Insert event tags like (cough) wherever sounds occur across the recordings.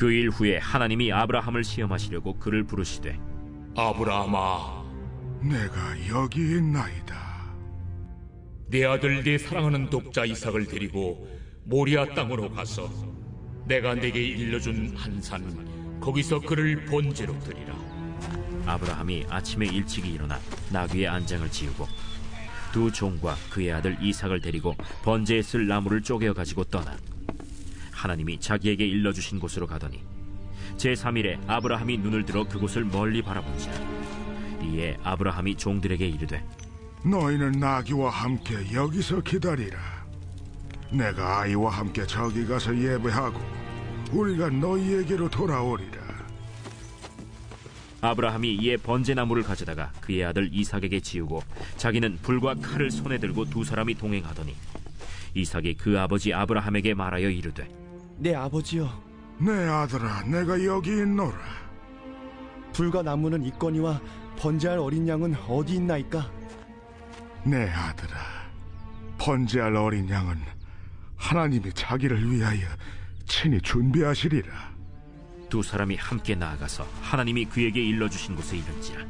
그 일 후에 하나님이 아브라함을 시험하시려고 그를 부르시되 아브라함아 내가 여기 있나이다 내 아들 네 사랑하는 독자 이삭을 데리고 모리아 땅으로 가서 내가 네게 일러준 한산 거기서 그를 번제로 드리라 아브라함이 아침에 일찍 일어나 나귀의 안장을 지우고 두 종과 그의 아들 이삭을 데리고 번제에 쓸 나무를 쪼개어 가지고 떠나 하나님이 자기에게 일러주신 곳으로 가더니 제3일에 아브라함이 눈을 들어 그곳을 멀리 바라본지라 이에 아브라함이 종들에게 이르되 너희는 나귀와 함께 여기서 기다리라 내가 아이와 함께 저기 가서 예배하고 우리가 너희에게로 돌아오리라 아브라함이 이에 번제나무를 가져다가 그의 아들 이삭에게 지우고 자기는 불과 칼을 손에 들고 두 사람이 동행하더니 이삭이 그 아버지 아브라함에게 말하여 이르되 내 아버지여 내 아들아 내가 여기 있노라 불과 나무는 있거니와 번제할 어린 양은 어디 있나이까 내 아들아 번제할 어린 양은 하나님이 자기를 위하여 친히 준비하시리라 두 사람이 함께 나아가서 하나님이 그에게 일러주신 곳에 이른지라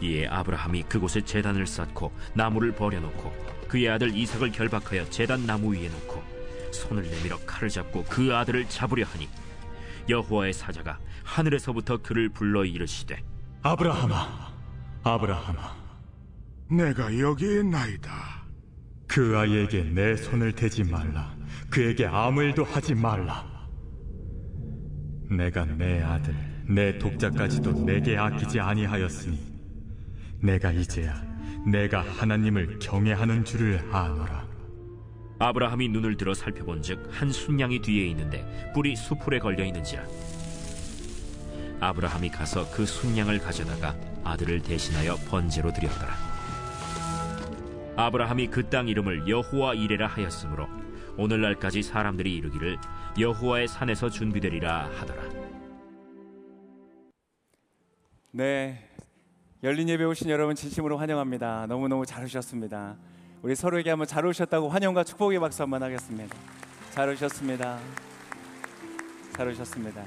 이에 아브라함이 그곳에 재단을 쌓고 나무를 버려놓고 그의 아들 이삭을 결박하여 재단 나무 위에 놓고 손을 내밀어 칼을 잡고 그 아들을 잡으려 하니 여호와의 사자가 하늘에서부터 그를 불러 이르시되 아브라함아 아브라함아 내가 여기에 나이다 그 아이에게 내 손을 대지 말라 그에게 아무 일도 하지 말라 내가 내 아들 내 독자까지도 내게 아끼지 아니하였으니 내가 이제야 내가 하나님을 경외하는 줄을 아노라 아브라함이 눈을 들어 살펴본즉 한 순양이 뒤에 있는데 뿔이 수풀에 걸려 있는지라 아브라함이 가서 그 순양을 가져다가 아들을 대신하여 번제로 드렸더라 아브라함이 그 땅 이름을 여호와 이레라 하였으므로 오늘날까지 사람들이 이르기를 여호와의 산에서 준비되리라 하더라 네 열린 예배 오신 여러분 진심으로 환영합니다 너무너무 잘 오셨습니다 우리 서로에게 한번 잘 오셨다고 환영과 축복의 박수 한번 하겠습니다. 잘 오셨습니다. 잘 오셨습니다.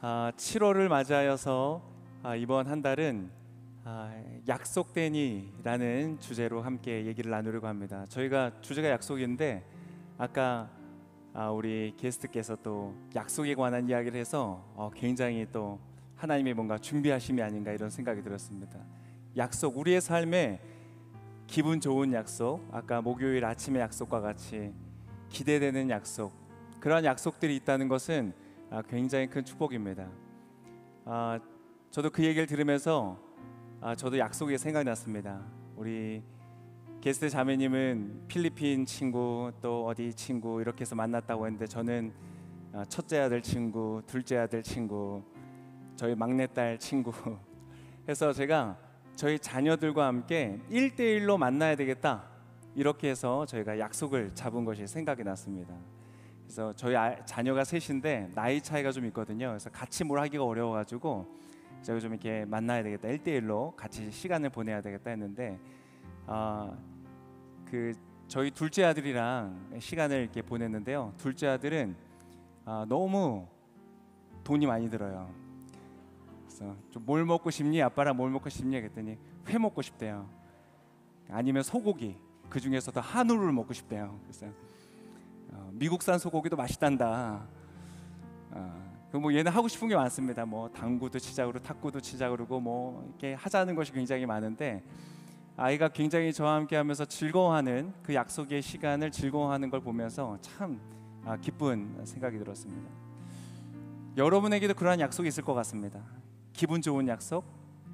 아, 7월을 맞이하여서 아, 이번 한 달은 아, 약속되니라는 주제로 함께 얘기를 나누려고 합니다. 저희가 주제가 약속인데 아까 아, 우리 게스트께서 또 약속에 관한 이야기를 해서 어, 굉장히 또 하나님의 뭔가 준비하심이 아닌가 이런 생각이 들었습니다. 약속 우리의 삶에 기분 좋은 약속, 아까 목요일 아침의 약속과 같이 기대되는 약속, 그러한 약속들이 있다는 것은 아, 굉장히 큰 축복입니다. 아, 저도 그 얘기를 들으면서 아, 저도 약속이 생각났습니다. 우리 게스트 자매님은 필리핀 친구 또 어디 친구 이렇게 해서 만났다고 했는데 저는 아, 첫째 아들 친구, 둘째 아들 친구, 저희 막내딸 친구 (laughs) 해서 제가 저희 자녀들과 함께 1대1로 만나야 되겠다. 이렇게 해서 저희가 약속을 잡은 것이 생각이 났습니다. 그래서 저희 아, 자녀가 셋인데 나이 차이가 좀 있거든요. 그래서 같이 뭘 하기가 어려워가지고 제가 좀 이렇게 만나야 되겠다. 1대1로 같이 시간을 보내야 되겠다 했는데 아, 그 저희 둘째 아들이랑 시간을 이렇게 보냈는데요. 둘째 아들은 아, 너무 돈이 많이 들어요. 물어어좀뭘 먹고 싶니? 아빠랑 뭘 먹고 싶니? 그랬더니 회 먹고 싶대요. 아니면 소고기 그 중에서도 한우를 먹고 싶대요. 그래서 어, 미국산 소고기도 맛있단다. 어, 그 뭐 얘는 하고 싶은 게 많습니다. 뭐 당구도 치자 고 탁구도 치자 그러고 뭐 이렇게 하자는 것이 굉장히 많은데 아이가 굉장히 저와 함께하면서 즐거워하는 그 약속의 시간을 즐거워하는 걸 보면서 참 아, 기쁜 생각이 들었습니다. 여러분에게도 그러한 약속이 있을 것 같습니다. 기분 좋은 약속,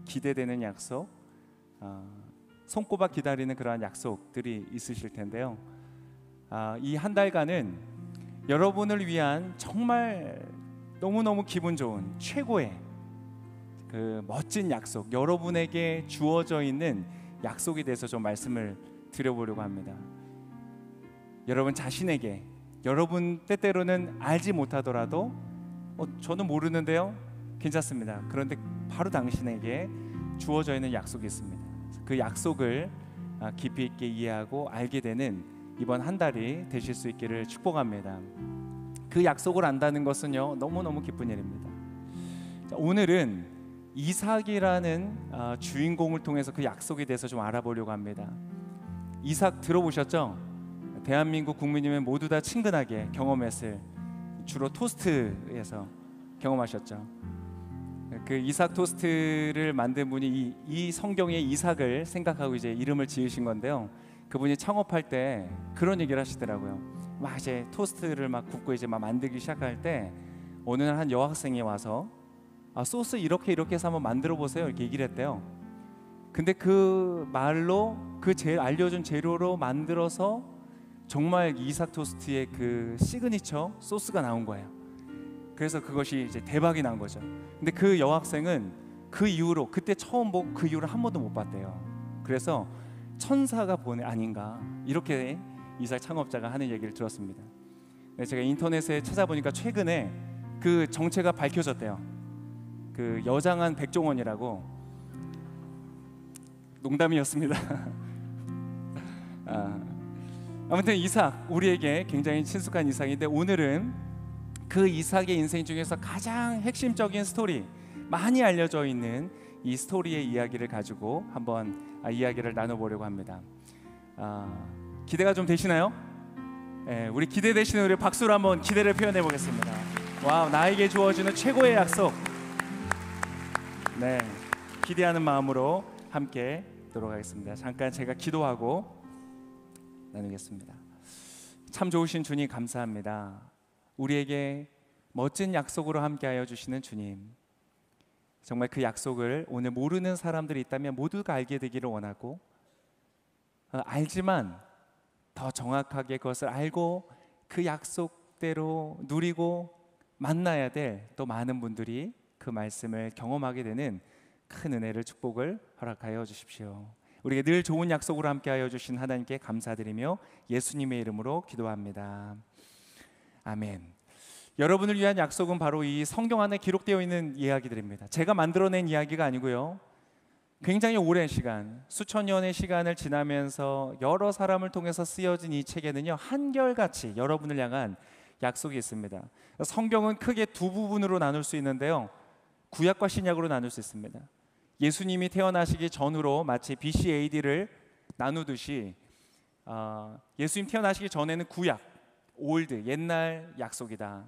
기대되는 약속, 아, 손꼽아 기다리는 그러한 약속들이 있으실 텐데요. 아, 이한 달간은 여러분을 위한 정말 너무너무 기분 좋은 최고의 그 멋진 약속, 여러분에게 주어져 있는 약속에 대해서 좀 말씀을 드려보려고 합니다. 여러분 자신에게 여러분 때때로는 알지 못하더라도 어, 저는 모르는데요. 괜찮습니다. 그런데 바로 당신에게 주어져 있는 약속이 있습니다. 그 약속을 아, 깊이 있게 이해하고 알게 되는 이번 한 달이 되실 수 있기를 축복합니다. 그 약속을 안다는 것은요 너무너무 기쁜 일입니다. 오늘은 이삭이라는 아, 주인공을 통해서 그 약속에 대해서 좀 알아보려고 합니다. 이삭 들어보셨죠? 대한민국 국민이면 모두 다 친근하게 경험했을 주로 토스트에서 경험하셨죠. 그 이삭 토스트를 만든 분이 이, 이 성경의 이삭을 생각하고 이제 이름을 지으신 건데요. 그분이 창업할 때 그런 얘기를 하시더라고요. 막 이제 토스트를 막 굽고 이제 막 만들기 시작할 때 어느 날 한 여학생이 와서 아 소스 이렇게 이렇게 해서 한번 만들어 보세요 이렇게 얘기를 했대요. 근데 그 말로 그 제, 알려준 재료로 만들어서 정말 이삭 토스트의 그 시그니처 소스가 나온 거예요. 그래서 그것이 이제 대박이 난 거죠. 근데 그 여학생은 그 이후로 그때 처음 보그 이후로 한 번도 못 봤대요. 그래서 천사가 보내 아닌가 이렇게 이삭 창업자가 하는 얘기를 들었습니다. 제가 인터넷에 찾아보니까 최근에 그 정체가 밝혀졌대요. 그 여장한 백종원이라고 농담이었습니다. (laughs) 아, 아무튼 이삭 우리에게 굉장히 친숙한 이삭인데 오늘은 그 이삭의 인생 중에서 가장 핵심적인 스토리 많이 알려져 있는 이 스토리의 이야기를 가지고 한번 아, 이야기를 나눠보려고 합니다. 아, 기대가 좀 되시나요? 예, 우리 기대되시는 우리 박수로 한번 기대를 표현해 보겠습니다. 와 나에게 주어지는 최고의 약속. 네, 기대하는 마음으로 함께 들어가겠습니다. 잠깐 제가 기도하고 나누겠습니다. 참 좋으신 주님 감사합니다. 우리에게 멋진 약속으로 함께하여 주시는 주님. 정말 그 약속을 오늘 모르는 사람들이 있다면 모두가 알게 되기를 원하고 어, 알지만 더 정확하게 그것을 알고 그 약속대로 누리고 만나야 될 또 많은 분들이 그 말씀을 경험하게 되는 큰 은혜를 축복을 허락하여 주십시오. 우리에게 늘 좋은 약속으로 함께하여 주신 하나님께 감사드리며 예수님의 이름으로 기도합니다. 아멘. 여러분을 위한 약속은 바로 이 성경 안에 기록되어 있는 이야기들입니다. 제가 만들어낸 이야기가 아니고요. 굉장히 오랜 시간, 수천 년의 시간을 지나면서 여러 사람을 통해서 쓰여진 이 책에는요, 한결같이 여러분을 향한 약속이 있습니다. 성경은 크게 두 부분으로 나눌 수 있는데요. 구약과 신약으로 나눌 수 있습니다. 예수님이 태어나시기 전으로 마치 BC AD를 나누듯이 어, 예수님 태어나시기 전에는 구약, 올드 옛날 약속이다.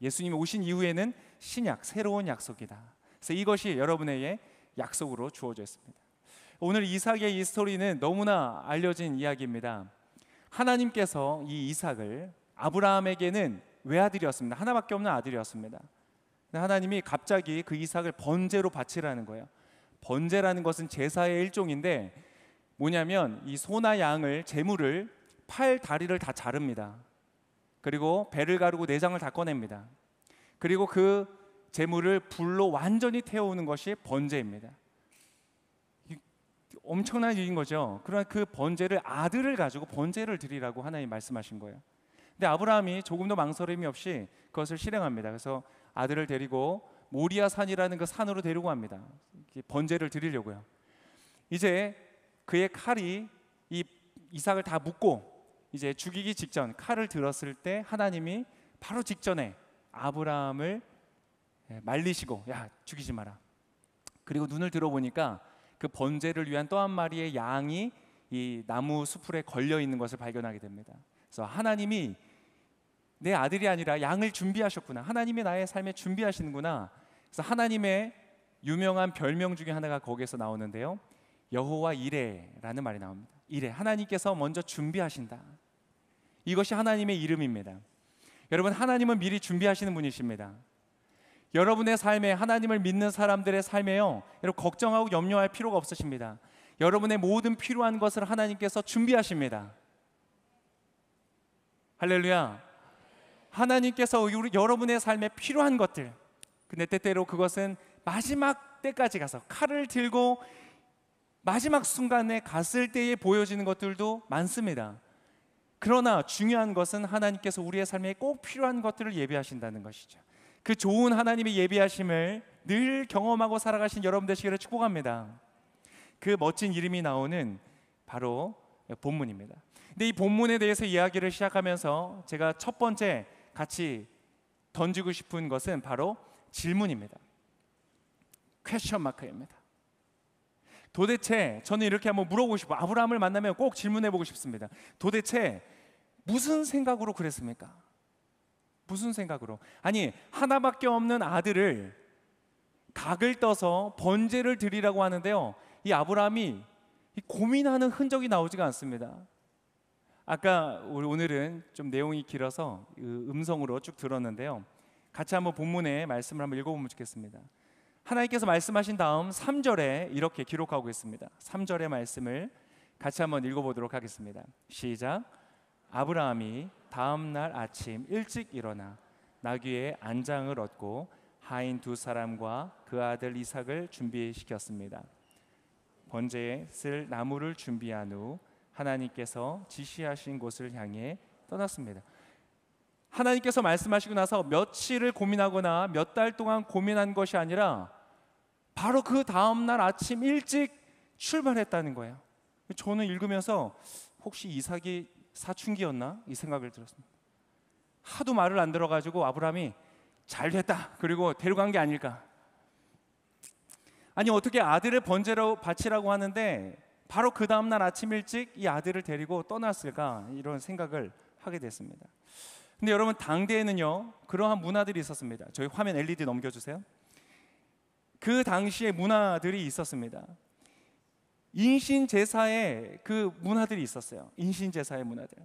예수님이 오신 이후에는 신약 새로운 약속이다. 그래서 이것이 여러분에게 약속으로 주어져 있습니다. 오늘 이삭의 이 스토리는 너무나 알려진 이야기입니다. 하나님께서 이 이삭을 아브라함에게는 외아들이었습니다. 하나밖에 없는 아들이었습니다. 하나님이 갑자기 그 이삭을 번제로 바치라는 거예요. 번제라는 것은 제사의 일종인데 뭐냐면 이 소나 양을 제물을 팔 다리를 다 자릅니다. 그리고 배를 가르고 내장을 다 꺼냅니다. 그리고 그 재물을 불로 완전히 태우는 것이 번제입니다. 엄청난 일인 거죠. 그러나 그 번제를 아들을 가지고 번제를 드리라고 하나님 말씀하신 거예요. 근데 아브라함이 조금도 망설임이 없이 그것을 실행합니다. 그래서 아들을 데리고 모리아 산이라는 그 산으로 데리고 갑니다. 번제를 드리려고요. 이제 그의 칼이 이 이삭을 다 묶고 이제 죽이기 직전 칼을 들었을 때 하나님이 바로 직전에 아브라함을 예, 말리시고 야 죽이지 마라. 그리고 눈을 들어보니까 그 번제를 위한 또 한 마리의 양이 이 나무 수풀에 걸려 있는 것을 발견하게 됩니다. 그래서 하나님이 내 아들이 아니라 양을 준비하셨구나. 하나님이 나의 삶에 준비하시는구나. 그래서 하나님의 유명한 별명 중에 하나가 거기에서 나오는데요. 여호와 이레라는 말이 나옵니다. 이레 하나님께서 먼저 준비하신다. 이것이 하나님의 이름입니다. 여러분 하나님은 미리 준비하시는 분이십니다. 여러분의 삶에 하나님을 믿는 사람들의 삶에요. 여러분 걱정하고 염려할 필요가 없으십니다. 여러분의 모든 필요한 것을 하나님께서 준비하십니다. 할렐루야. 하나님께서 우리, 여러분의 삶에 필요한 것들. 근데 때때로 그것은 마지막 때까지 가서 칼을 들고 마지막 순간에 갔을 때에 보여지는 것들도 많습니다. 그러나 중요한 것은 하나님께서 우리의 삶에 꼭 필요한 것들을 예비하신다는 것이죠. 그 좋은 하나님의 예비하심을 늘 경험하고 살아가신 여러분 되시기를 축복합니다. 그 멋진 이름이 나오는 바로 본문입니다. 근데 이 본문에 대해서 이야기를 시작하면서 제가 첫 번째 같이 던지고 싶은 것은 바로 질문입니다. 퀘션 마크입니다. 도대체 저는 이렇게 한번 물어보고 싶어. 아브라함을 만나면 꼭 질문해 보고 싶습니다. 도대체 무슨 생각으로 그랬습니까? 무슨 생각으로? 아니, 하나밖에 없는 아들을 각을 떠서 번제를 드리라고 하는데요. 이 아브라함이 고민하는 흔적이 나오지가 않습니다. 아까 오늘은 좀 내용이 길어서 그 음성으로 쭉 들었는데요. 같이 한번 본문의 말씀을 한번 읽어보면 좋겠습니다. 하나님께서 말씀하신 다음 3절에 이렇게 기록하고 있습니다. 3절의 말씀을 같이 한번 읽어보도록 하겠습니다. 시작. 아브라함이 다음 날 아침 일찍 일어나 나귀의 안장을 얻고 하인 두 사람과 그 아들 이삭을 준비시켰습니다. 번제에 쓸 나무를 준비한 후 하나님께서 지시하신 곳을 향해 떠났습니다. 하나님께서 말씀하시고 나서 며칠을 고민하거나 몇 달 동안 고민한 것이 아니라 바로 그 다음 날 아침 일찍 출발했다는 거예요. 저는 읽으면서 혹시 이삭이 사춘기였나 이 생각을 들었습니다. 하도 말을 안 들어가지고 아브라함이 잘 됐다 그리고 데려간 게 아닐까. 아니 어떻게 아들을 번제로 바치라고 하는데 바로 그 다음 날 아침 일찍 이 아들을 데리고 떠났을까 이런 생각을 하게 됐습니다. 근데 여러분 당대에는요 그러한 문화들이 있었습니다. 저희 화면 LED 넘겨주세요. 그 당시의 문화들이 있었습니다. 인신 제사의 그 문화들이 있었어요. 인신 제사의 문화들.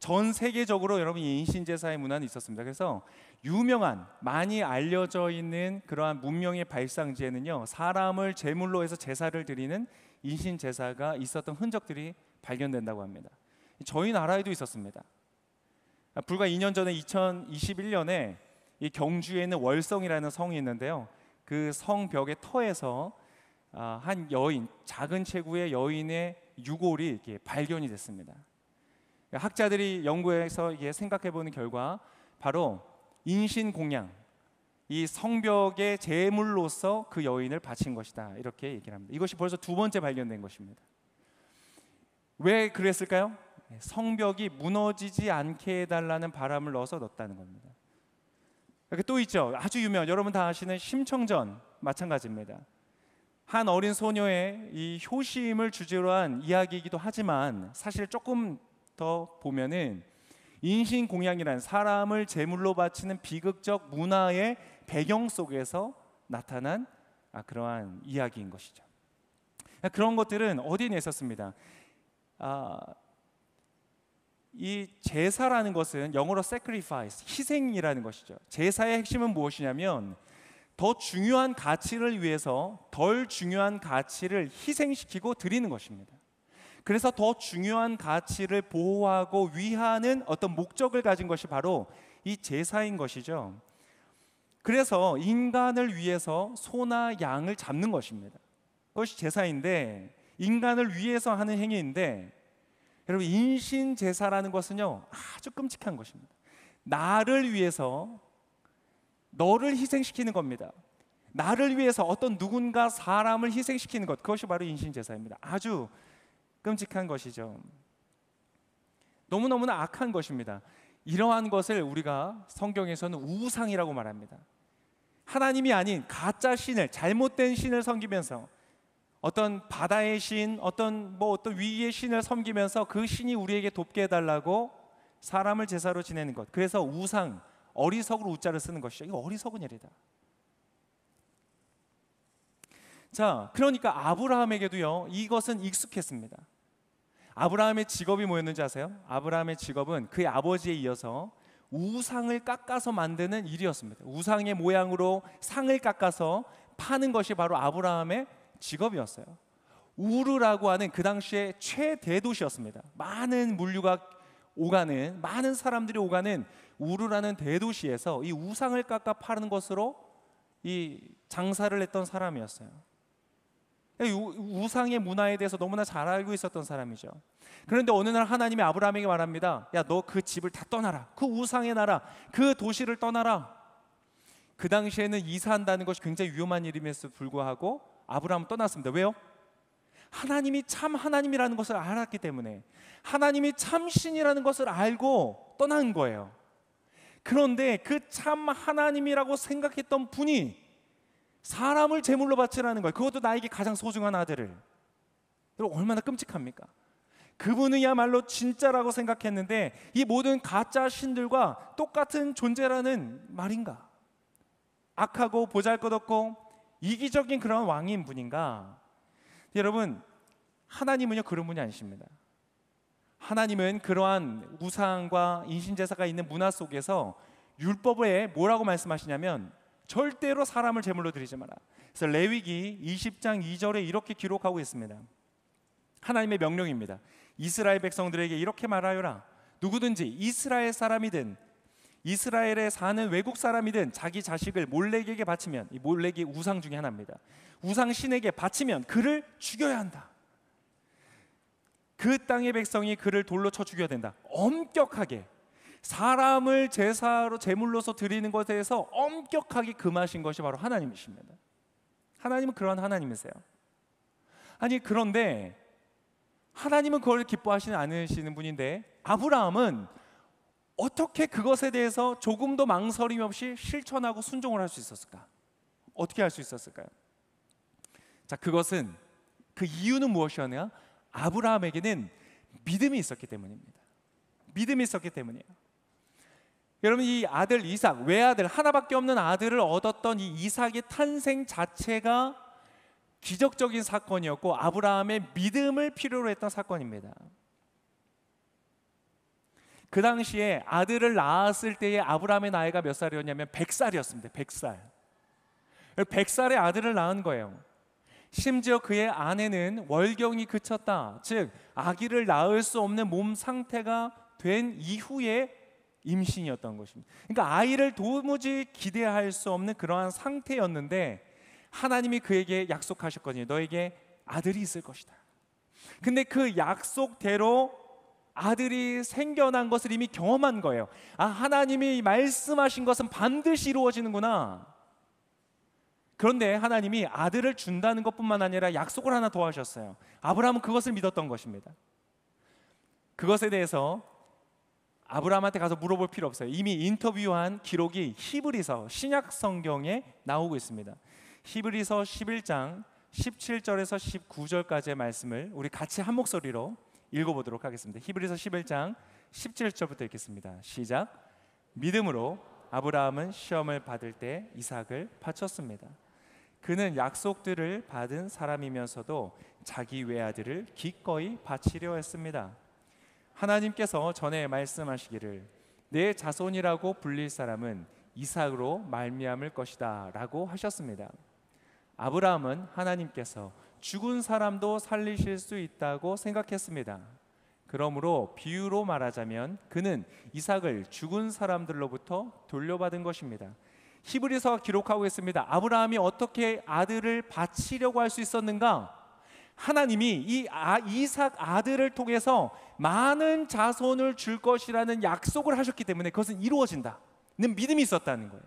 전 세계적으로 여러분 인신 제사의 문화는 있었습니다. 그래서 유명한 많이 알려져 있는 그러한 문명의 발상지에는요. 사람을 제물로 해서 제사를 드리는 인신 제사가 있었던 흔적들이 발견된다고 합니다. 저희 나라에도 있었습니다. 불과 2년 전에 2021년에 이 경주에 있는 월성이라는 성이 있는데요. 그 성벽의 터에서 아, 한 여인, 작은 체구의 여인의 유골이 이렇게 발견이 됐습니다. 학자들이 연구해서 이게 생각해 보는 결과 바로 인신 공양, 이 성벽의 제물로서 그 여인을 바친 것이다. 이렇게 얘기를 합니다. 이것이 벌써 두 번째 발견된 것입니다. 왜 그랬을까요? 네, 성벽이 무너지지 않게 해달라는 바람을 넣어서 넣었다는 겁니다. 이렇게 또 있죠. 아주 유명. 한 여러분 다 아시는 심청전 마찬가지입니다. 한 어린 소녀의 이 효심을 주제로 한 이야기이기도 하지만 사실 조금 더 보면은 인신 공양이란 사람을 제물로 바치는 비극적 문화의 배경 속에서 나타난 아, 그러한 이야기인 것이죠. 그러니까 그런 것들은 어디에 있었습니다. 아, 이 제사라는 것은 영어로 sacrifice, 희생이라는 것이죠. 제사의 핵심은 무엇이냐면 더 중요한 가치를 위해서 덜 중요한 가치를 희생시키고 드리는 것입니다. 그래서 더 중요한 가치를 보호하고 위하는 어떤 목적을 가진 것이 바로 이 제사인 것이죠. 그래서 인간을 위해서 소나 양을 잡는 것입니다. 그것이 제사인데 인간을 위해서 하는 행위인데 여러분 인신 제사라는 것은요 아주 끔찍한 것입니다. 나를 위해서 너를 희생시키는 겁니다. 나를 위해서 어떤 누군가 사람을 희생시키는 것 그것이 바로 인신 제사입니다. 아주 끔찍한 것이죠. 너무너무나 악한 것입니다. 이러한 것을 우리가 성경에서는 우상이라고 말합니다. 하나님이 아닌 가짜 신을 잘못된 신을 섬기면서 어떤 바다의 신, 어떤 뭐 어떤 위의 신을 섬기면서 그 신이 우리에게 돕게 해달라고 사람을 제사로 지내는 것. 그래서 우상, 어리석으로 우자를 쓰는 것이죠. 이거 어리석은 일이다. 자, 그러니까 아브라함에게도요, 이것은 익숙했습니다. 아브라함의 직업이 뭐였는지 아세요? 아브라함의 직업은 그의 아버지에 이어서 우상을 깎아서 만드는 일이었습니다. 우상의 모양으로 상을 깎아서 파는 것이 바로 아브라함의 직업이었어요. 우르라고 하는 그당시에 최대도시였습니다. 많은 물류가 오가는 많은 사람들이 오가는 우르라는 대도시에서 이 우상을 깎아 파는 것으로 이 장사를 했던 사람이었어요. 우상의 문화에 대해서 너무나 잘 알고 있었던 사람이죠. 그런데 어느 날 하나님이 아브라함에게 말합니다. 야, 너 그 집을 다 떠나라. 그 우상의 나라, 그 도시를 떠나라. 그 당시에는 이사한다는 것이 굉장히 위험한 일임에도 불구하고 아브라함 은 떠났습니다. 왜요? 하나님이 참 하나님이라는 것을 알았기 때문에 하나님이 참 신이라는 것을 알고 떠난 거예요. 그런데 그 참 하나님이라고 생각했던 분이 사람을 제물로 바치라는 거예요. 그것도 나에게 가장 소중한 아들을. 여러분 얼마나 끔찍합니까? 그분이야말로 진짜라고 생각했는데 이 모든 가짜 신들과 똑같은 존재라는 말인가? 악하고 보잘것없고 이기적인 그런 왕인 분인가? 여러분 하나님은요 그런 분이 아니십니다. 하나님은 그러한 우상과 인신제사가 있는 문화 속에서 율법에 뭐라고 말씀하시냐면 절대로 사람을 제물로 드리지 마라. 그래서 레위기 20장 2절에 이렇게 기록하고 있습니다. 하나님의 명령입니다. 이스라엘 백성들에게 이렇게 말하여라. 누구든지 이스라엘 사람이든 이스라엘에 사는 외국 사람이든 자기 자식을 몰렉에게 바치면 이몰래기 우상 중의 하나입니다. 우상 신에게 바치면 그를 죽여야 한다. 그 땅의 백성이 그를 돌로 쳐 죽여야 된다. 엄격하게 사람을 제사로 제물로서 드리는 것에 서 엄격하게 금하신 것이 바로 하나님이십니다. 하나님은 그러 하나님이세요. 아니 그런데 하나님은 그걸 기뻐하시는 않으시는 분인데 아브라함은 어떻게 그것에 대해서 조금도 망설임 없이 실천하고 순종을 할 수 있었을까? 어떻게 할 수 있었을까요? 자, 그것은 그 이유는 무엇이었냐? 아브라함에게는 믿음이 있었기 때문입니다. 믿음이 있었기 때문이에요. 여러분 이 아들 이삭, 외아들 하나밖에 없는 아들을 얻었던 이 이삭의 탄생 자체가 기적적인 사건이었고 아브라함의 믿음을 필요로 했던 사건입니다. 그 당시에 아들을 낳았을 때의 아브라함의 나이가 몇 살이었냐면 100살이었습니다. 100살. 100살의 아들을 낳은 거예요. 심지어 그의 아내는 월경이 그쳤다. 즉, 아기를 낳을 수 없는 몸 상태가 된 이후에 임신이었던 것입니다. 그러니까 아이를 도무지 기대할 수 없는 그러한 상태였는데 하나님이 그에게 약속하셨거든요. 너에게 아들이 있을 것이다. 근데 그 약속대로 아들이 생겨난 것을 이미 경험한 거예요. 아, 하나님이 말씀하신 것은 반드시 이루어지는구나. 그런데 하나님이 아들을 준다는 것뿐만 아니라 약속을 하나 더 하셨어요. 아브라함은 그것을 믿었던 것입니다. 그것에 대해서 아브라함한테 가서 물어볼 필요 없어요. 이미 인터뷰한 기록이 히브리서 신약 성경에 나오고 있습니다. 히브리서 11장 17절에서 19절까지의 말씀을 우리 같이 한 목소리로 읽어보도록 하겠습니다. 히브리서 11장 17절부터 읽겠습니다. 시작. 믿음으로 아브라함은 시험을 받을 때 이삭을 바쳤습니다. 그는 약속들을 받은 사람이면서도 자기 외아들을 기꺼이 바치려 했습니다. 하나님께서 전에 말씀하시기를 내 자손이라고 불릴 사람은 이삭으로 말미암을 것이다라고 하셨습니다. 아브라함은 하나님께서 죽은 사람도 살리실 수 있다고 생각했습니다. 그러므로 비유로 말하자면 그는 이삭을 죽은 사람들로부터 돌려받은 것입니다. 히브리서가 기록하고 있습니다. 아브라함이 어떻게 아들을 바치려고 할 수 있었는가? 하나님이 이 아, 이삭 아들을 통해서 많은 자손을 줄 것이라는 약속을 하셨기 때문에 그것은 이루어진다는 믿음이 있었다는 거예요.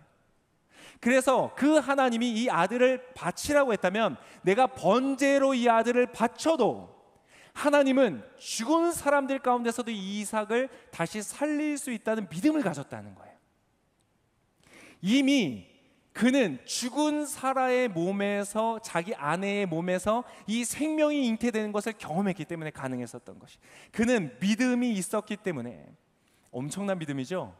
그래서 그 하나님이 이 아들을 바치라고 했다면 내가 번제로 이 아들을 바쳐도 하나님은 죽은 사람들 가운데서도 이 이삭을 다시 살릴 수 있다는 믿음을 가졌다는 거예요. 이미 그는 죽은 사라의 몸에서 자기 아내의 몸에서 이 생명이 잉태되는 것을 경험했기 때문에 가능했었던 것이. 그는 믿음이 있었기 때문에 엄청난 믿음이죠.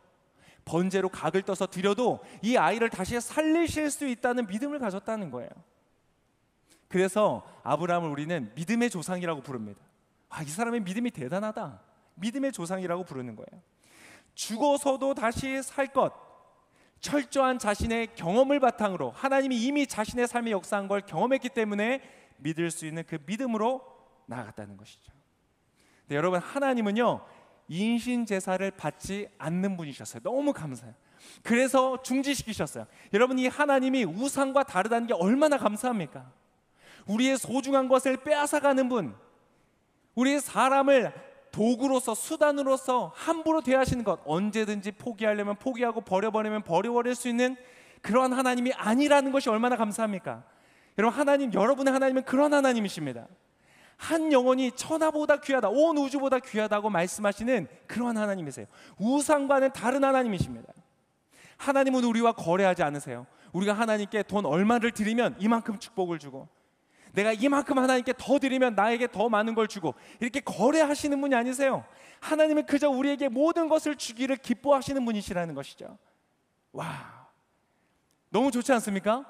번제로 각을 떠서 드려도 이 아이를 다시 살리실 수 있다는 믿음을 가졌다는 거예요. 그래서 아브라함을 우리는 믿음의 조상이라고 부릅니다. 아, 이 사람의 믿음이 대단하다. 믿음의 조상이라고 부르는 거예요. 죽어서도 다시 살 것. 철저한 자신의 경험을 바탕으로 하나님이 이미 자신의 삶의 역사한 걸 경험했기 때문에 믿을 수 있는 그 믿음으로 나아갔다는 것이죠. 네, 여러분 하나님은요 인신 제사를 받지 않는 분이셨어요. 너무 감사해요. 그래서 중지시키셨어요. 여러분 이 하나님이 우상과 다르다는 게 얼마나 감사합니까? 우리의 소중한 것을 빼앗아가는 분, 우리의 사람을 도구로서 수단으로서 함부로 대하시는 것 언제든지 포기하려면 포기하고 버려버리면 버려버릴 수 있는 그러한 하나님이 아니라는 것이 얼마나 감사합니까? 여러분 하나님 여러분의 하나님은 그런 하나님이십니다. 한 영혼이 천하보다 귀하다, 온 우주보다 귀하다고 말씀하시는 그러한 하나님이세요. 우상과는 다른 하나님이십니다. 하나님은 우리와 거래하지 않으세요. 우리가 하나님께 돈 얼마를 드리면 이만큼 축복을 주고, 내가 이만큼 하나님께 더 드리면 나에게 더 많은 걸 주고, 이렇게 거래하시는 분이 아니세요. 하나님은 그저 우리에게 모든 것을 주기를 기뻐하시는 분이시라는 것이죠. 와, 너무 좋지 않습니까?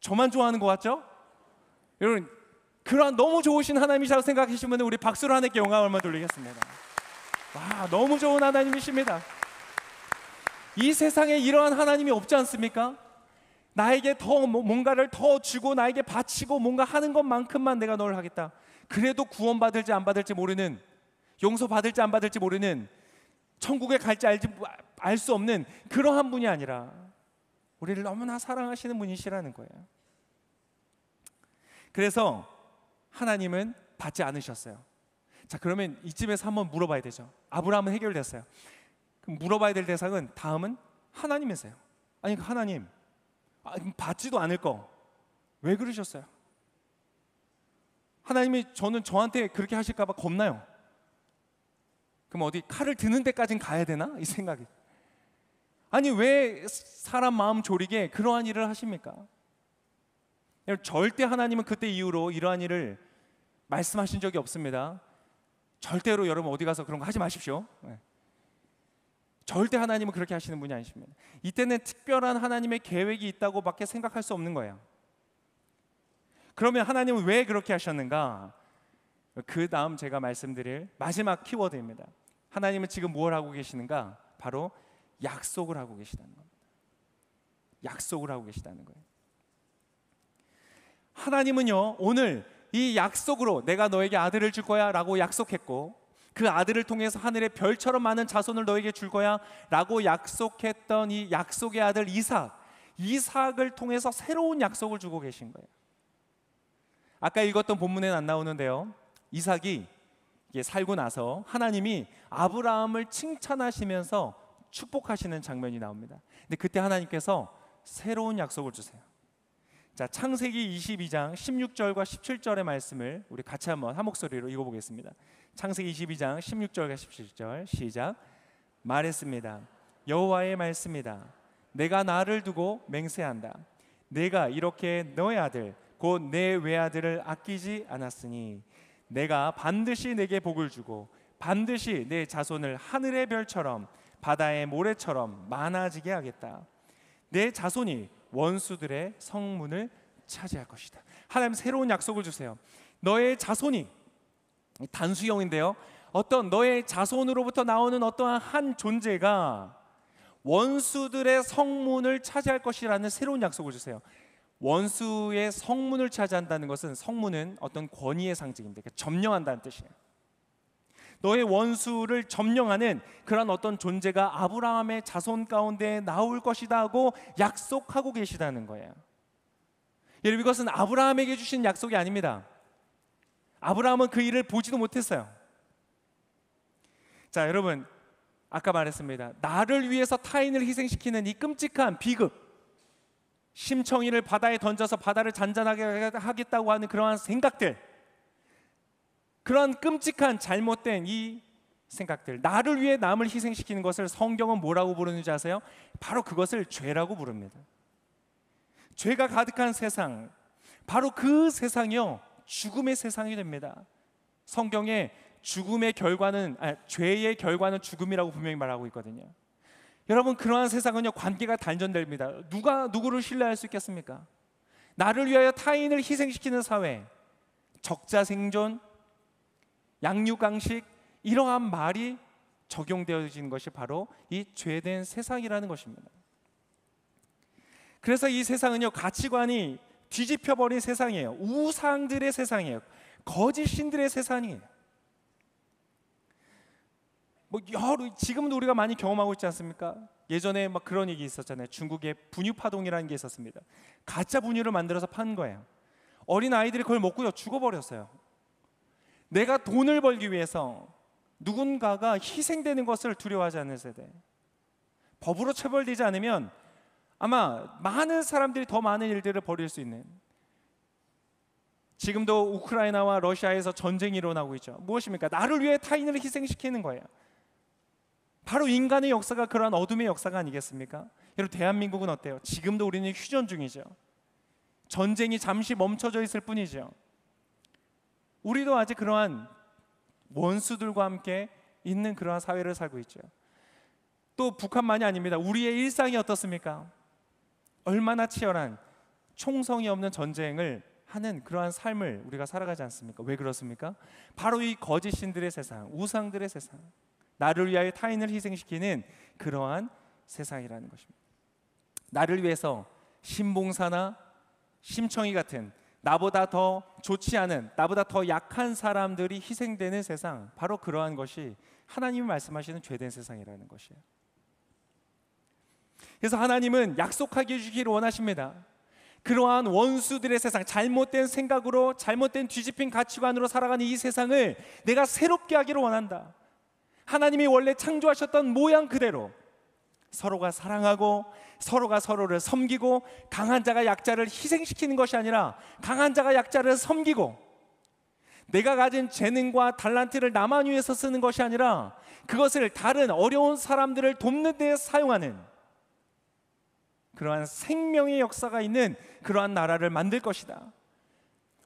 저만 좋아하는 것 같죠? 여러분, 그러한 너무 좋으신 하나님이라고 생각하시면 우리 박수로 하나님께 영광을 한번 돌리겠습니다. 와, 너무 좋은 하나님이십니다. 이 세상에 이러한 하나님이 없지 않습니까? 나에게 더 뭐, 뭔가를 더 주고 나에게 바치고 뭔가 하는 것만큼만 내가 너를 하겠다. 그래도 구원받을지 안 받을지 모르는 용서받을지 안 받을지 모르는 천국에 갈지 알지 알 수 없는 그러한 분이 아니라 우리를 너무나 사랑하시는 분이시라는 거예요. 그래서 하나님은 받지 않으셨어요. 자, 그러면 이쯤에서 한번 물어봐야 되죠. 아브라함은 해결됐어요. 물어봐야 될 대상은 다음은 하나님이세요. 아니, 그러니까 하나님. 아, 받지도 않을 거. 왜 그러셨어요? 하나님이 저는 저한테 그렇게 하실까봐 겁나요. 그럼 어디 칼을 드는 데까진 가야 되나? 이 생각이. 아니, 왜 사람 마음 졸이게 그러한 일을 하십니까? 절대 하나님은 그때 이후로 이러한 일을 말씀하신 적이 없습니다. 절대로 여러분 어디 가서 그런 거 하지 마십시오. 네. 절대 하나님은 그렇게 하시는 분이 아니십니다. 이때는 특별한 하나님의 계획이 있다고밖에 생각할 수 없는 거예요. 그러면 하나님은 왜 그렇게 하셨는가? 그 다음 제가 말씀드릴 마지막 키워드입니다. 하나님은 지금 무엇 하고 계시는가? 바로 약속을 하고 계시다는 겁니다. 약속을 하고 계시다는 거예요. 하나님은요, 오늘 이 약속으로 내가 너에게 아들을 줄 거야 라고 약속했고, 그 아들을 통해서 하늘의 별처럼 많은 자손을 너에게 줄 거야 라고 약속했던 이 약속의 아들 이삭, 이삭을 통해서 새로운 약속을 주고 계신 거예요. 아까 읽었던 본문에는 안 나오는데요. 이삭이 살고 나서 하나님이 아브라함을 칭찬하시면서 축복하시는 장면이 나옵니다. 근데 그때 하나님께서 새로운 약속을 주세요. 자, 창세기 22장 16절과 17절의 말씀을 우리 같이 한번 한 목소리로 읽어 보겠습니다. 창세기 22장 16절과 17절 시작. 말했습니다. 여호와의 말씀이다. 내가 나를 두고 맹세한다. 내가 이렇게 너의 아들 곧 내 외아들을 아끼지 않았으니 내가 반드시 내게 복을 주고 반드시 내 자손을 하늘의 별처럼 바다의 모래처럼 많아지게 하겠다. 내 자손이 원수들의 성문을 차지할 것이다. 하나님 새로운 약속을 주세요. 너의 자손이 단수형인데요. 어떤 너의 자손으로부터 나오는 어떠한 한 존재가 원수들의 성문을 차지할 것이라는 새로운 약속을 주세요. 원수의 성문을 차지한다는 것은 성문은 어떤 권위의 상징입니다. 그러니까 점령한다는 뜻이에요. 너의 원수를 점령하는 그런 어떤 존재가 아브라함의 자손 가운데 나올 것이다 하고 약속하고 계시다는 거예요. 여러분 이것은 아브라함에게 주신 약속이 아닙니다. 아브라함은 그 일을 보지도 못했어요. 자, 여러분 아까 말했습니다. 나를 위해서 타인을 희생시키는 이 끔찍한 비극. 심청이를 바다에 던져서 바다를 잔잔하게 하겠다고 하는 그러한 생각들. 그런 끔찍한 잘못된 이 생각들, 나를 위해 남을 희생시키는 것을 성경은 뭐라고 부르는지 아세요? 바로 그것을 죄라고 부릅니다. 죄가 가득한 세상, 바로 그 세상이요 죽음의 세상이 됩니다. 성경에 죽음의 결과는 아니, 죄의 결과는 죽음이라고 분명히 말하고 있거든요. 여러분 그러한 세상은요 관계가 단전됩니다 누가 누구를 신뢰할 수 있겠습니까? 나를 위하여 타인을 희생시키는 사회, 적자 생존, 양육강식 이러한 말이 적용되어진 것이 바로 이 죄된 세상이라는 것입니다. 그래서 이 세상은요 가치관이 뒤집혀버린 세상이에요. 우상들의 세상이에요. 거짓 신들의 세상이에요. 뭐 여러 지금도 우리가 많이 경험하고 있지 않습니까? 예전에 막 그런 얘기 있었잖아요. 중국의 분유 파동이라는 게 있었습니다. 가짜 분유를 만들어서 판 거예요. 어린 아이들이 그걸 먹고 죽어버렸어요. 내가 돈을 벌기 위해서 누군가가 희생되는 것을 두려워하지 않는 세대. 네. 법으로 처벌되지 않으면 아마 많은 사람들이 더 많은 일들을 벌일 수 있는 지금도 우크라이나와 러시아에서 전쟁이 일어나고 있죠. 무엇입니까? 나를 위해 타인을 희생시키는 거예요. 바로 인간의 역사가 그러한 어둠의 역사가 아니겠습니까? 여러분 대한민국은 어때요? 지금도 우리는 휴전 중이죠. 전쟁이 잠시 멈춰져 있을 뿐이죠. 우리도 아직 그러한 원수들과 함께 있는 그러한 사회를 살고 있죠. 또 북한만이 아닙니다. 우리의 일상이 어떻습니까? 얼마나 치열한 총성이 없는 전쟁을 하는 그러한 삶을 우리가 살아가지 않습니까? 왜 그렇습니까? 바로 이 거짓 신들의 세상, 우상들의 세상, 나를 위하여 타인을 희생시키는 그러한 세상이라는 것입니다. 나를 위해서 신봉사나 심청이 같은 나보다 더 좋지 않은 나보다 더 약한 사람들이 희생되는 세상 바로 그러한 것이 하나님이 말씀하시는 죄된 세상이라는 것이에요. 그래서 하나님은 약속하게 주기를 원하십니다. 그러한 원수들의 세상, 잘못된 생각으로 잘못된 뒤집힌 가치관으로 살아가는 이 세상을 내가 새롭게 하기를 원한다. 하나님이 원래 창조하셨던 모양 그대로 서로가 사랑하고 서로가 서로를 섬기고 강한 자가 약자를 희생시키는 것이 아니라 강한 자가 약자를 섬기고 내가 가진 재능과 달란트를 나만 위해서 쓰는 것이 아니라 그것을 다른 어려운 사람들을 돕는 데 사용하는 그러한 생명의 역사가 있는 그러한 나라를 만들 것이다.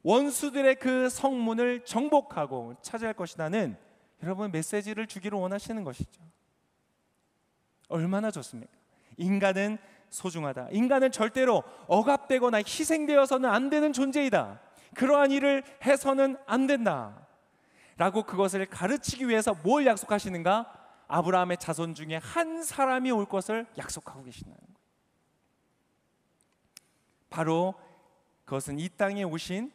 원수들의 그 성문을 정복하고 차지할 것이다는 여러분 메시지를 주기를 원하시는 것이죠. 얼마나 좋습니까? 인간은 소중하다. 인간은 절대로 억압되거나 희생되어서는 안 되는 존재이다. 그러한 일을 해서는 안 된다. 라고 그것을 가르치기 위해서 뭘 약속하시는가? 아브라함의 자손 중에 한 사람이 올 것을 약속하고 계신다는 거예요. 바로 그것은 이 땅에 오신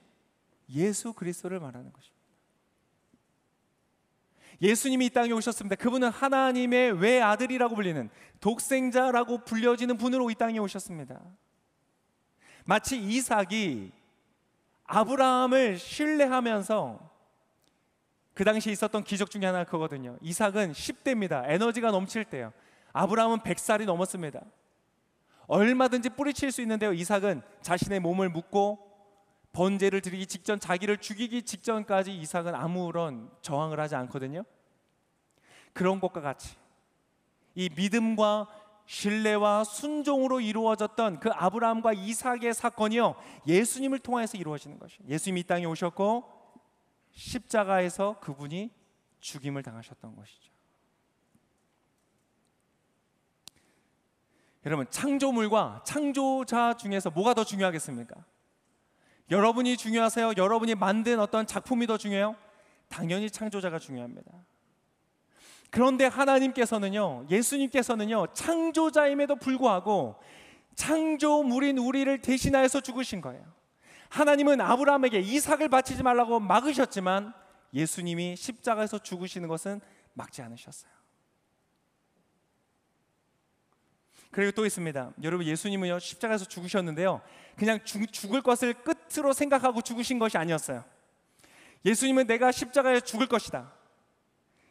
예수 그리스도를 말하는 것입니다. 예수님이 이 땅에 오셨습니다. 그분은 하나님의 외아들이라고 불리는 독생자라고 불려지는 분으로 이 땅에 오셨습니다. 마치 이삭이 아브라함을 신뢰하면서 그 당시에 있었던 기적 중에 하나가 그거든요. 이삭은 10대입니다. 에너지가 넘칠 때요. 아브라함은 100살이 넘었습니다. 얼마든지 뿌리칠 수 있는데요. 이삭은 자신의 몸을 묶고 번제를 드리기 직전 자기를 죽이기 직전까지 이삭은 아무런 저항을 하지 않거든요. 그런 것과 같이 이 믿음과 신뢰와 순종으로 이루어졌던 그 아브라함과 이삭의 사건이요 예수님을 통해서 이루어지는 것이 예수님이 이 땅에 오셨고 십자가에서 그분이 죽임을 당하셨던 것이죠. 여러분 창조물과 창조자 중에서 뭐가 더 중요하겠습니까? 여러분이 중요하세요? 여러분이 만든 어떤 작품이 더 중요해요? 당연히 창조자가 중요합니다. 그런데 하나님께서는요, 예수님께서는요, 창조자임에도 불구하고 창조물인 우리를 대신하여서 죽으신 거예요. 하나님은 아브라함에게 이삭을 바치지 말라고 막으셨지만 예수님이 십자가에서 죽으시는 것은 막지 않으셨어요. 그리고 또 있습니다. 여러분 예수님은요 십자가에서 죽으셨는데요. 그냥 죽, 을 것을 끝으로 생각하고 죽으신 것이 아니었어요. 예수님은 내가 십자가에 죽을 것이다.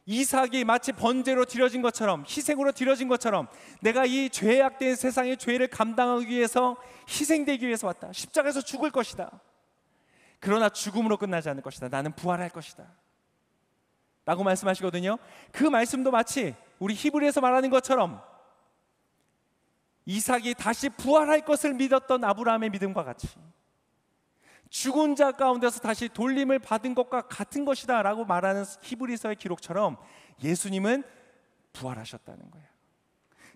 이삭이 마치 번제로 드려진 것처럼 희생으로 드려진 것처럼 내가 이 죄악된 세상의 죄를 감당하기 위해서 희생되기 위해서 왔다. 십자가에서 죽을 것이다. 그러나 죽음으로 끝나지 않을 것이다. 나는 부활할 것이다. 라고 말씀하시거든요. 그 말씀도 마치 우리 히브리에서 말하는 것처럼 이삭이 다시 부활할 것을 믿었던 아브라함의 믿음과 같이 죽은 자 가운데서 다시 돌림을 받은 것과 같은 것이다라고 말하는 히브리서의 기록처럼 예수님은 부활하셨다는 거예요.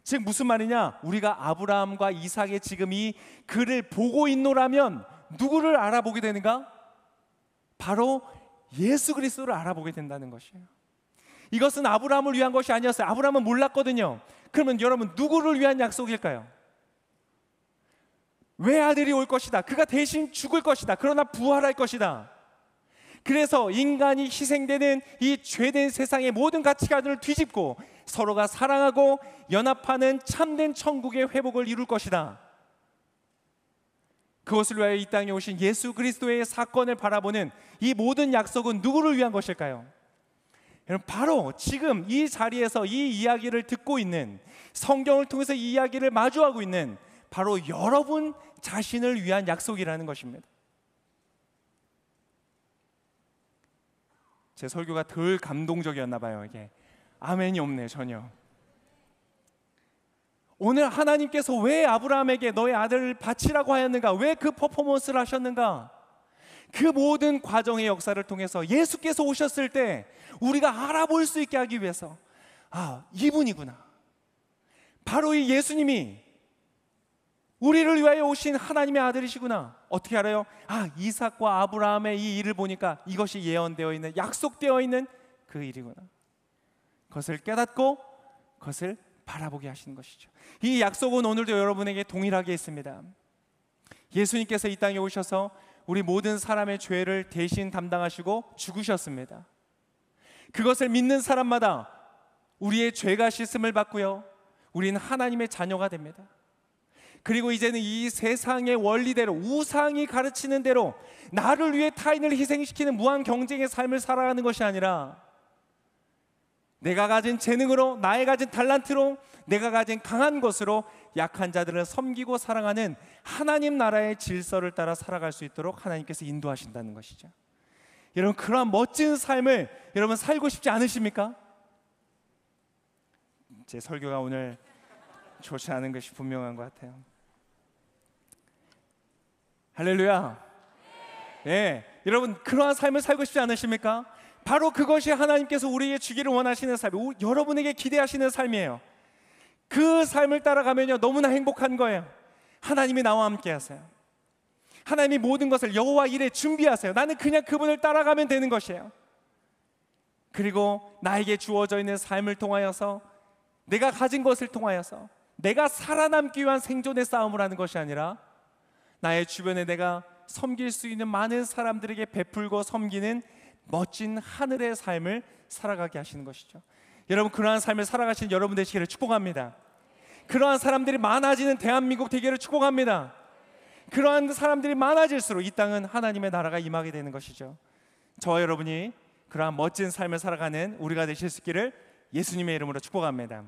즉 무슨 말이냐? 우리가 아브라함과 이삭의 지금 이 그를 보고 있노라면 누구를 알아보게 되는가? 바로 예수 그리스도를 알아보게 된다는 것이에요. 이것은 아브라함을 위한 것이 아니었어요. 아브라함은 몰랐거든요. 그러면 여러분 누구를 위한 약속일까요? 외아들이 올 것이다. 그가 대신 죽을 것이다. 그러나 부활할 것이다. 그래서 인간이 희생되는 이 죄된 세상의 모든 가치관을 뒤집고 서로가 사랑하고 연합하는 참된 천국의 회복을 이룰 것이다. 그것을 위하여 이 땅에 오신 예수 그리스도의 사건을 바라보는 이 모든 약속은 누구를 위한 것일까요? 여러분 바로 지금 이 자리에서 이 이야기를 듣고 있는 성경을 통해서 이 이야기를 마주하고 있는 바로 여러분 자신을 위한 약속이라는 것입니다. 제 설교가 덜 감동적이었나 봐요. 이게 아멘이 없네 전혀. 오늘 하나님께서 왜 아브라함에게 너의 아들을 바치라고 하였는가? 왜 그 퍼포먼스를 하셨는가? 그 모든 과정의 역사를 통해서 예수께서 오셨을 때 우리가 알아볼 수 있게 하기 위해서 아, 이분이구나. 바로 이 예수님이 우리를 위하여 오신 하나님의 아들이시구나. 어떻게 알아요? 아, 이삭과 아브라함의 이 일을 보니까 이것이 예언되어 있는 약속되어 있는 그 일이구나. 그것을 깨닫고 그것을 바라보게 하시는 것이죠. 이 약속은 오늘도 여러분에게 동일하게 있습니다. 예수님께서 이 땅에 오셔서 우리 모든 사람의 죄를 대신 담당하시고 죽으셨습니다. 그것을 믿는 사람마다 우리의 죄가 씻음을 받고요. 우리는 하나님의 자녀가 됩니다. 그리고 이제는 이 세상의 원리대로 우상이 가르치는 대로 나를 위해 타인을 희생시키는 무한 경쟁의 삶을 살아가는 것이 아니라 내가 가진 재능으로, 나의 가진 달란트로, 내가 가진 강한 것으로 약한 자들을 섬기고 사랑하는 하나님 나라의 질서를 따라 살아갈 수 있도록 하나님께서 인도하신다는 것이죠. 여러분, 그러한 멋진 삶을 여러분 살고 싶지 않으십니까? 제 설교가 오늘 좋지 않은 것이 분명한 것 같아요. 할렐루야. 예. 네. 네. 여러분, 그러한 삶을 살고 싶지 않으십니까? 바로 그것이 하나님께서 우리에게 주기를 원하시는 삶이에요. 여러분에게 기대하시는 삶이에요. 그 삶을 따라가면요. 너무나 행복한 거예요. 하나님이 나와 함께 하세요. 하나님이 모든 것을 여호와 일에 준비하세요. 나는 그냥 그분을 따라가면 되는 것이에요. 그리고 나에게 주어져 있는 삶을 통하여서 내가 가진 것을 통하여서 내가 살아남기 위한 생존의 싸움을 하는 것이 아니라 나의 주변에 내가 섬길 수 있는 많은 사람들에게 베풀고 섬기는 멋진 하늘의 삶을 살아가게 하시는 것이죠. 여러분 그러한 삶을 살아가시는 여러분 되시기를 축복합니다. 그러한 사람들이 많아지는 대한민국 되기를 축복합니다. 그러한 사람들이 많아질수록 이 땅은 하나님의 나라가 임하게 되는 것이죠. 저 여러분이 그러한 멋진 삶을 살아가는 우리가 되실 수 있기를 예수님의 이름으로 축복합니다.